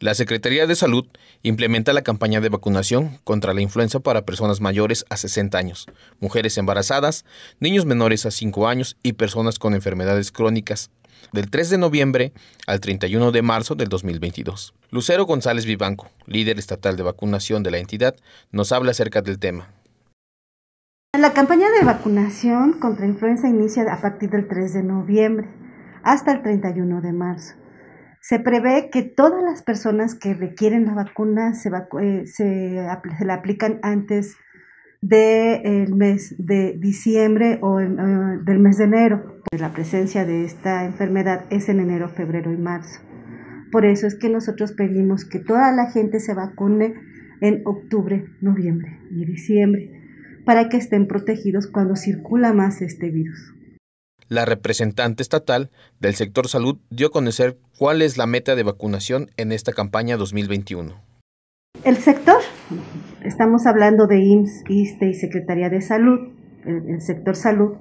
La Secretaría de Salud implementa la campaña de vacunación contra la influenza para personas mayores a 60 años, mujeres embarazadas, niños menores a 5 años y personas con enfermedades crónicas, del 3 de noviembre al 31 de marzo del 2022. Lucero González Vivanco, líder estatal de vacunación de la entidad, nos habla acerca del tema. La campaña de vacunación contra influenza inicia a partir del 3 de noviembre hasta el 31 de marzo. Se prevé que todas las personas que requieren la vacuna se, eh, la aplican antes del mes de diciembre o del mes de enero. La presencia de esta enfermedad es en enero, febrero y marzo. Por eso es que nosotros pedimos que toda la gente se vacune en octubre, noviembre y diciembre para que estén protegidos cuando circula más este virus la representante estatal del sector salud dio a conocer cuál es la meta de vacunación en esta campaña 2021. El sector, estamos hablando de IMSS, ISTE y Secretaría de Salud, el, sector salud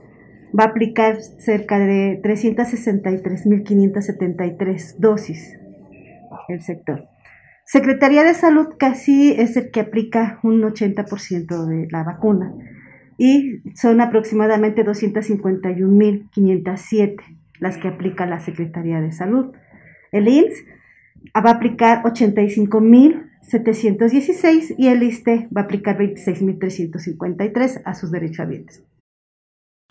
va a aplicar cerca de 363.573 dosis el sector. Secretaría de Salud casi es el que aplica un 80% de la vacuna y son aproximadamente 251.507 las que aplica la Secretaría de Salud. El INS va a aplicar 85.716 y el ISTE va a aplicar 26.353 a sus derechohabientes.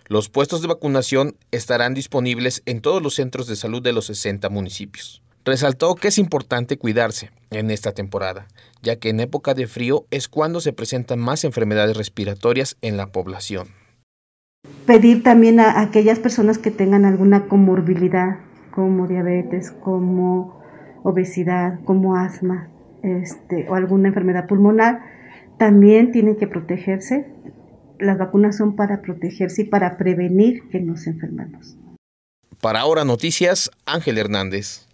Los puestos de vacunación estarán disponibles en todos los centros de salud de los 60 municipios. Resaltó que es importante cuidarse en esta temporada, ya que en época de frío es cuando se presentan más enfermedades respiratorias en la población. Pedir también a aquellas personas que tengan alguna comorbilidad, como diabetes, como obesidad, como asma, este, o alguna enfermedad pulmonar, también tienen que protegerse. Las vacunas son para protegerse y para prevenir que nos enfermemos. Para ahora noticias, Ángel Hernández.